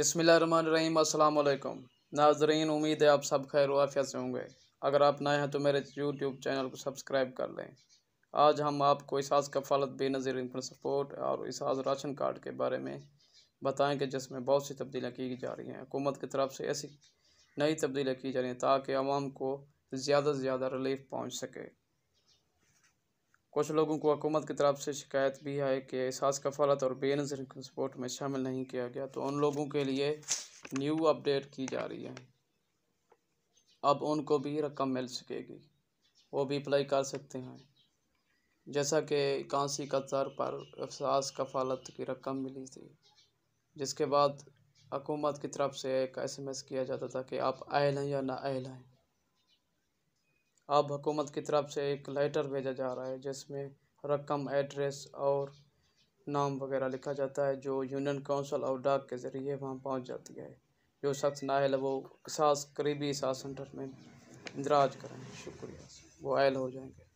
बिसमीम अल्लाम नाजरीन उम्मीद है आप सब खैर वाफिया से होंगे अगर आप नए हैं तो मेरे यूट्यूब चैनल को सब्सक्राइब कर लें आज हम आपको इसाज कफालत बेनज़ीर इनकम सपोर्ट और इसाज राशन कार्ड के बारे में कि जिसमें बहुत सी तब्दीलियाँ की जा रही हैं हुकूमत की तरफ से ऐसी नई तब्दीलियाँ की जा रही हैं ताकि आवाम को ज़्यादा से ज़्यादा रिलीफ पहुँच सके कुछ लोगों को हकूमत की तरफ से शिकायत भी है कि एहसास कफालत और बेनजर सपोर्ट में शामिल नहीं किया गया तो उन लोगों के लिए न्यू अपडेट की जा रही है अब उनको भी रकम मिल सकेगी वो भी अप्लाई कर सकते हैं जैसा कि कांसी का तर पर एहसास कफालत की रकम मिली थी जिसके बाद हकूमत की तरफ से एक एस एम एस किया जाता था कि आप अहल हैं या ना अहल हैं अब हुकूमत की तरफ से एक लेटर भेजा जा रहा है जिसमें रकम एड्रेस और नाम वगैरह लिखा जाता है जो यूनियन काउंसिल और डाक के ज़रिए वहाँ पहुँच जाती है जो शख्स नाहल है वो सास करीबी सास सेंटर में इंदराज करें शुक्रिया वो आयल हो जाएंगे